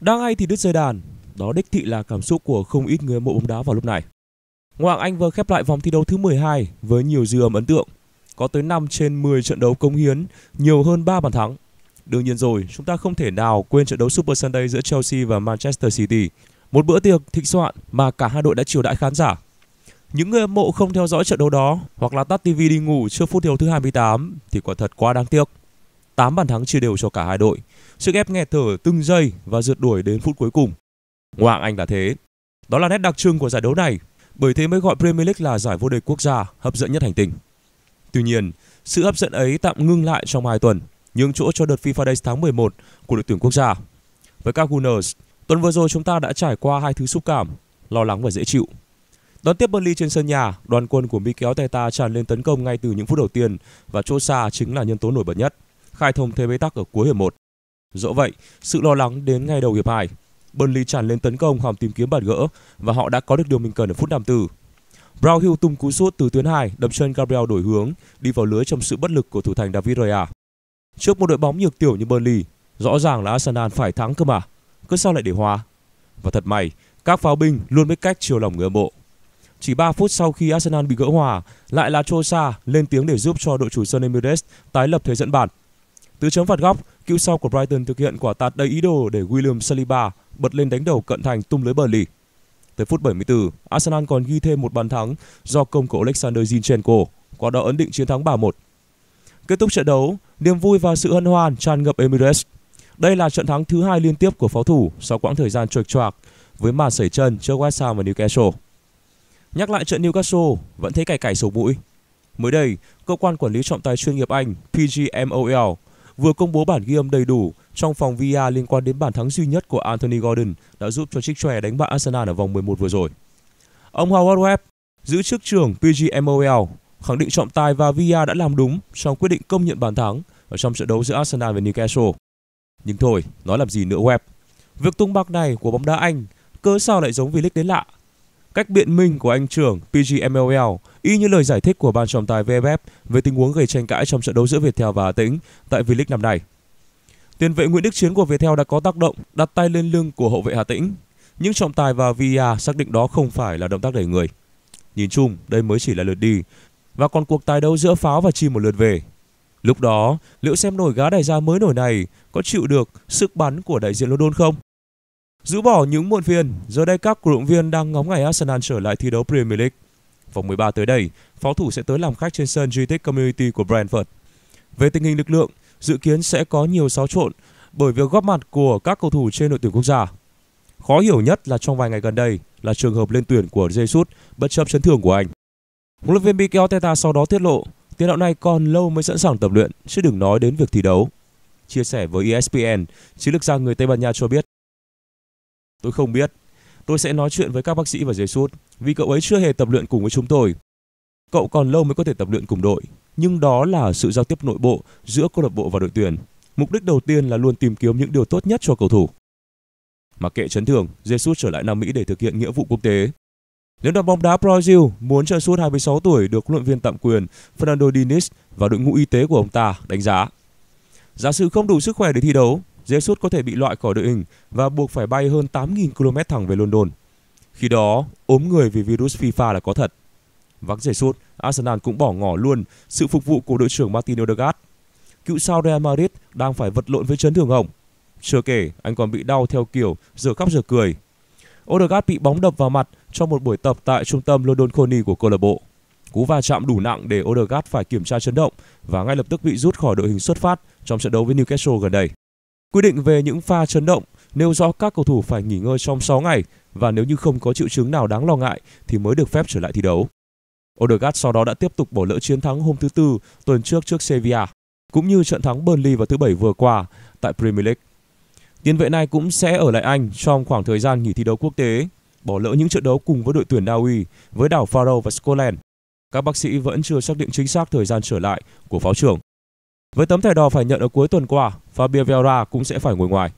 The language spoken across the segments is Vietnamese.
Đang hay thì đứt dây đàn, đó đích thị là cảm xúc của không ít người mộ bóng đá vào lúc này. Ngoại Anh vừa khép lại vòng thi đấu thứ 12 với nhiều dư âm ấn tượng. Có tới 5 trên 10 trận đấu công hiến, nhiều hơn 3 bàn thắng. Đương nhiên rồi, chúng ta không thể nào quên trận đấu Super Sunday giữa Chelsea và Manchester City. Một bữa tiệc thịnh soạn mà cả hai đội đã chiều đãi khán giả. Những người mộ không theo dõi trận đấu đó hoặc là tắt TV đi ngủ trước phút đấu thứ 28 thì quả thật quá đáng tiếc. 8 bàn thắng chia đều cho cả hai đội Sức ép nghẹt thở từng giây và rượt đuổi đến phút cuối cùng. Ngoạng Anh là thế. Đó là nét đặc trưng của giải đấu này, bởi thế mới gọi Premier League là giải vô địch quốc gia hấp dẫn nhất hành tinh. Tuy nhiên, sự hấp dẫn ấy tạm ngưng lại trong hai tuần, nhường chỗ cho đợt FIFA Days tháng 11 của đội tuyển quốc gia. Với các Gunners, tuần vừa rồi chúng ta đã trải qua hai thứ xúc cảm, lo lắng và dễ chịu. Đón tiếp Burnley trên sân nhà, đoàn quân của Mikel Teta tràn lên tấn công ngay từ những phút đầu tiên và chỗ xa chính là nhân tố nổi bật nhất, khai thông thế bế tắc ở cuối hiệp 1. Dẫu vậy, sự lo lắng đến ngay đầu hiệp 2. Burnley tràn lên tấn công hòng tìm kiếm bàn gỡ và họ đã có được điều mình cần ở phút 54. Brown Hill tung cú sút từ tuyến 2, đập chân Gabriel đổi hướng, đi vào lưới trong sự bất lực của thủ thành David Raya. Trước một đội bóng nhược tiểu như Burnley, rõ ràng là Arsenal phải thắng cơ mà, cứ sao lại để hòa. Và thật may, các pháo binh luôn biết cách chiều lòng người hâm mộ. Chỉ 3 phút sau khi Arsenal bị gỡ hòa, lại là Trossard lên tiếng để giúp cho đội chủ sân Emirates tái lập thế dẫn bàn từ chấm phạt góc, cựu sau của Brighton thực hiện quả tạt đầy ý đồ để William Saliba bật lên đánh đầu cận thành tung lưới Burnley. Tới phút 74, Arsenal còn ghi thêm một bàn thắng do công của Alexander Zinchenko, qua đó ấn định chiến thắng 3-1. Kết thúc trận đấu, niềm vui và sự hân hoan tràn ngập Emirates. Đây là trận thắng thứ hai liên tiếp của pháo thủ sau quãng thời gian trượt choạc với màn sẩy chân trước West Ham và Newcastle. Nhắc lại trận Newcastle, vẫn thấy cày cày sổ mũi. Mới đây, cơ quan quản lý trọng tài chuyên nghiệp Anh PGMOL vừa công bố bản ghi âm đầy đủ trong phòng VAR liên quan đến bàn thắng duy nhất của Anthony Gordon đã giúp cho chiếc chòe đánh bại Arsenal ở vòng 11 vừa rồi. Ông Howard Webb, giữ chức trưởng PGMOL, khẳng định trọng tài và VAR đã làm đúng trong quyết định công nhận bàn thắng ở trong trận đấu giữa Arsenal và Newcastle. Nhưng thôi, nói làm gì nữa Webb. Việc tung bạc này của bóng đá Anh, cớ sao lại giống V-League đến lạ Cách biện minh của anh trưởng PGMLL y như lời giải thích của ban trọng tài VFF về tình huống gây tranh cãi trong trận đấu giữa Viettel và Hà Tĩnh tại V-League năm nay. Tiền vệ Nguyễn Đức Chiến của Viettel đã có tác động đặt tay lên lưng của hậu vệ Hà Tĩnh, nhưng trọng tài và VAR e xác định đó không phải là động tác đẩy người. Nhìn chung, đây mới chỉ là lượt đi và còn cuộc tài đấu giữa pháo và chi một lượt về. Lúc đó, liệu xem nổi gá đại gia mới nổi này có chịu được sức bắn của đại diện London không? Rũ bỏ những muộn phiền, giờ đây các cổ động viên đang ngóng ngày Arsenal trở lại thi đấu Premier League. Vòng 13 tới đây, pháo thủ sẽ tới làm khách trên sân GTEC Community của Brentford. Về tình hình lực lượng, dự kiến sẽ có nhiều xáo trộn bởi việc góp mặt của các cầu thủ trên đội tuyển quốc gia. Khó hiểu nhất là trong vài ngày gần đây là trường hợp lên tuyển của Jesus bất chấp chấn thương của anh. Huấn luyện viên Mikel Arteta sau đó tiết lộ, tiền đạo này còn lâu mới sẵn sàng tập luyện, chứ đừng nói đến việc thi đấu. Chia sẻ với ESPN, chiến lược gia người Tây Ban Nha cho biết Tôi không biết. Tôi sẽ nói chuyện với các bác sĩ và Jesus vì cậu ấy chưa hề tập luyện cùng với chúng tôi. Cậu còn lâu mới có thể tập luyện cùng đội, nhưng đó là sự giao tiếp nội bộ giữa câu lạc bộ và đội tuyển. Mục đích đầu tiên là luôn tìm kiếm những điều tốt nhất cho cầu thủ. Mặc kệ chấn thương, Jesus trở lại Nam Mỹ để thực hiện nghĩa vụ quốc tế. Nếu đoàn bóng đá Brazil muốn cho suốt 26 tuổi được huấn luyện viên tạm quyền Fernando Diniz và đội ngũ y tế của ông ta đánh giá. Giả sử không đủ sức khỏe để thi đấu, Jesus có thể bị loại khỏi đội hình và buộc phải bay hơn 8.000 km thẳng về London. Khi đó, ốm người vì virus FIFA là có thật. Vắng Jesus, Arsenal cũng bỏ ngỏ luôn sự phục vụ của đội trưởng Martin Odegaard. Cựu sao Real Madrid đang phải vật lộn với chấn thương hồng. Chưa kể, anh còn bị đau theo kiểu giờ khóc giờ cười. Odegaard bị bóng đập vào mặt trong một buổi tập tại trung tâm London Coney của câu lạc bộ. Cú va chạm đủ nặng để Odegaard phải kiểm tra chấn động và ngay lập tức bị rút khỏi đội hình xuất phát trong trận đấu với Newcastle gần đây. Quy định về những pha chấn động nêu rõ các cầu thủ phải nghỉ ngơi trong 6 ngày và nếu như không có triệu chứng nào đáng lo ngại thì mới được phép trở lại thi đấu. Odegaard sau đó đã tiếp tục bỏ lỡ chiến thắng hôm thứ Tư tuần trước trước Sevilla, cũng như trận thắng Burnley vào thứ Bảy vừa qua tại Premier League. Tiền vệ này cũng sẽ ở lại Anh trong khoảng thời gian nghỉ thi đấu quốc tế, bỏ lỡ những trận đấu cùng với đội tuyển Na Uy, với đảo Faroe và Scotland. Các bác sĩ vẫn chưa xác định chính xác thời gian trở lại của pháo trưởng. Với tấm thẻ đỏ phải nhận ở cuối tuần qua, Fabio Vieira cũng sẽ phải ngồi ngoài.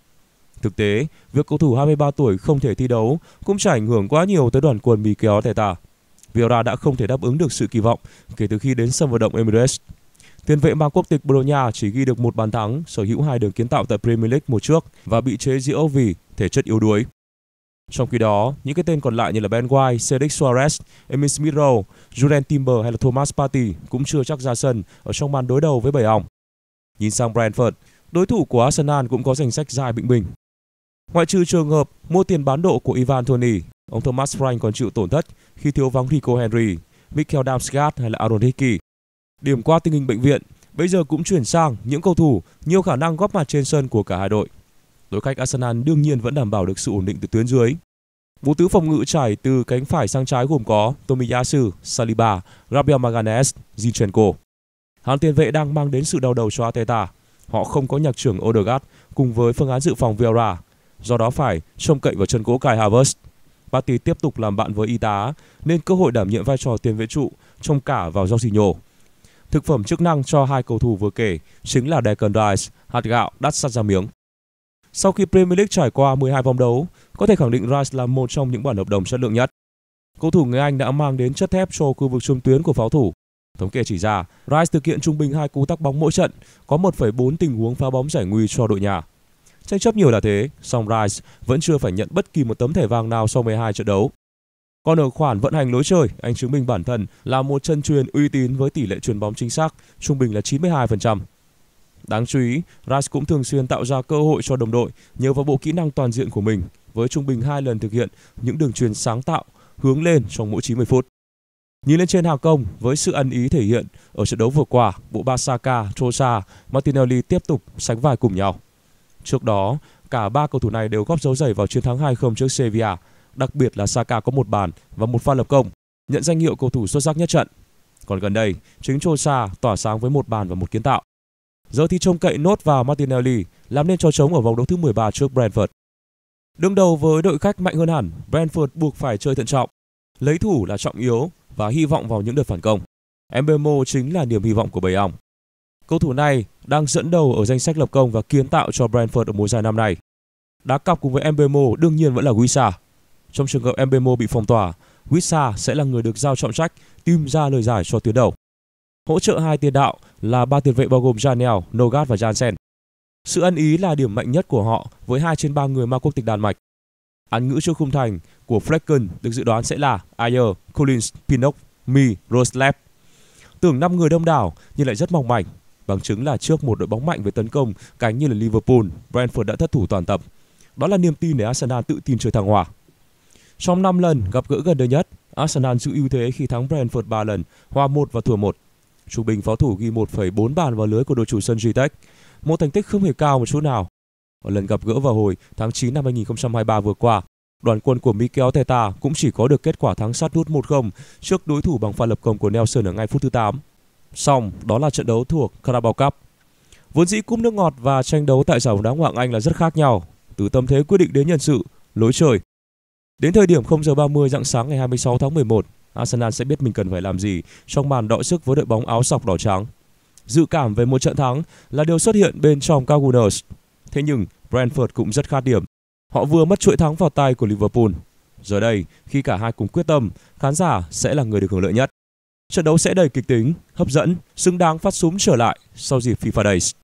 Thực tế, việc cầu thủ 23 tuổi không thể thi đấu cũng chả ảnh hưởng quá nhiều tới đoàn quân Mikel Arteta. Vieira đã không thể đáp ứng được sự kỳ vọng kể từ khi đến sân vận động Emirates. Tiền vệ mang quốc tịch Bologna chỉ ghi được một bàn thắng, sở hữu hai đường kiến tạo tại Premier League mùa trước và bị chế giễu vì thể chất yếu đuối. Trong khi đó, những cái tên còn lại như là Ben White, Cedric Suarez, Emil Smith-Rowe, Julian Timber hay là Thomas Partey cũng chưa chắc ra sân ở trong màn đối đầu với Bảy Ong. Nhìn sang Brentford, đối thủ của Arsenal cũng có danh sách dài bình bình. Ngoại trừ trường hợp mua tiền bán độ của Ivan Toni, ông Thomas Frank còn chịu tổn thất khi thiếu vắng Rico Henry, Mikel Damsgaard hay là Aaron Hickey. Điểm qua tình hình bệnh viện, bây giờ cũng chuyển sang những cầu thủ nhiều khả năng góp mặt trên sân của cả hai đội. Đối khách Arsenal đương nhiên vẫn đảm bảo được sự ổn định từ tuyến dưới. Ngũ tứ phòng ngự trải từ cánh phải sang trái gồm có Tomiyasu, Saliba, Gabriel Magalhaes, Zinchenko. Hàng tiền vệ đang mang đến sự đau đầu cho Ateta. Họ không có nhạc trưởng Odegaard cùng với phương án dự phòng Vieira, do đó phải trông cậy vào chân cố Kai Havertz. Party tiếp tục làm bạn với y tá nên cơ hội đảm nhiệm vai trò tiền vệ trụ trông cả vào Jorginho. Thực phẩm chức năng cho hai cầu thủ vừa kể chính là Declan Rice, hạt gạo đắt sắt ra miếng. Sau khi Premier League trải qua 12 vòng đấu, có thể khẳng định Rice là một trong những bản hợp đồng chất lượng nhất. Cầu thủ người Anh đã mang đến chất thép cho khu vực trung tuyến của pháo thủ Thống kê chỉ ra, Rice thực hiện trung bình hai cú tắc bóng mỗi trận, có 1,4 tình huống phá bóng giải nguy cho đội nhà. Tranh chấp nhiều là thế, song Rice vẫn chưa phải nhận bất kỳ một tấm thẻ vàng nào sau 12 trận đấu. Còn ở khoản vận hành lối chơi, anh chứng minh bản thân là một chân truyền uy tín với tỷ lệ truyền bóng chính xác, trung bình là 92%. Đáng chú ý, Rice cũng thường xuyên tạo ra cơ hội cho đồng đội nhờ vào bộ kỹ năng toàn diện của mình, với trung bình hai lần thực hiện những đường truyền sáng tạo, hướng lên trong mỗi 90 phút. Nhìn lên trên hàng công, với sự ăn ý thể hiện, ở trận đấu vừa qua, bộ ba Saka, Trosa, Martinelli tiếp tục sánh vai cùng nhau. Trước đó, cả ba cầu thủ này đều góp dấu giày vào chiến thắng 2-0 trước Sevilla, đặc biệt là Saka có một bàn và một pha lập công, nhận danh hiệu cầu thủ xuất sắc nhất trận. Còn gần đây, chính Trosa tỏa sáng với một bàn và một kiến tạo. Giờ thì trông cậy nốt vào Martinelli làm nên trò trống ở vòng đấu thứ 13 trước Brentford. Đứng đầu với đội khách mạnh hơn hẳn, Brentford buộc phải chơi thận trọng. Lấy thủ là trọng yếu và hy vọng vào những đợt phản công. Mbemo chính là niềm hy vọng của bầy ong. Cầu thủ này đang dẫn đầu ở danh sách lập công và kiến tạo cho Brentford ở mùa giải năm nay. Đá cặp cùng với Mbemo đương nhiên vẫn là Wissa. Trong trường hợp Mbemo bị phong tỏa, Wissa sẽ là người được giao trọng trách tìm ra lời giải cho tuyến đầu. Hỗ trợ hai tiền đạo là ba tiền vệ bao gồm Janel, Nogat và Jansen. Sự ăn ý là điểm mạnh nhất của họ với hai trên ba người mang quốc tịch Đan Mạch. Án ngữ trước khung thành của Flecken được dự đoán sẽ là Ayer, Collins, Pinnock, Mi, Roslev. Tưởng 5 người đông đảo nhưng lại rất mong manh. Bằng chứng là trước một đội bóng mạnh với tấn công cánh như là Liverpool, Brentford đã thất thủ toàn tập. Đó là niềm tin để Arsenal tự tin chơi thăng hoa. Trong 5 lần gặp gỡ gần đây nhất, Arsenal giữ ưu thế khi thắng Brentford 3 lần, hòa 1 và thua 1. Trung bình pháo thủ ghi 1,4 bàn vào lưới của đội chủ sân Gitech, một thành tích không hề cao một chút nào. Ở lần gặp gỡ vào hồi tháng 9 năm 2023 vừa qua, Đoàn quân của Mikel Teta cũng chỉ có được kết quả thắng sát nút 1-0 trước đối thủ bằng pha lập công của Nelson ở ngay phút thứ 8. Song, đó là trận đấu thuộc Carabao Cup. Vốn dĩ cúp nước ngọt và tranh đấu tại giải bóng đá hoàng Anh là rất khác nhau, từ tâm thế quyết định đến nhân sự, lối chơi. Đến thời điểm 0 giờ 30 dạng sáng ngày 26 tháng 11, Arsenal sẽ biết mình cần phải làm gì trong màn đọ sức với đội bóng áo sọc đỏ trắng. Dự cảm về một trận thắng là điều xuất hiện bên trong các Thế nhưng, Brentford cũng rất khát điểm Họ vừa mất chuỗi thắng vào tay của Liverpool. Giờ đây, khi cả hai cùng quyết tâm, khán giả sẽ là người được hưởng lợi nhất. Trận đấu sẽ đầy kịch tính, hấp dẫn, xứng đáng phát súng trở lại sau dịp FIFA Days.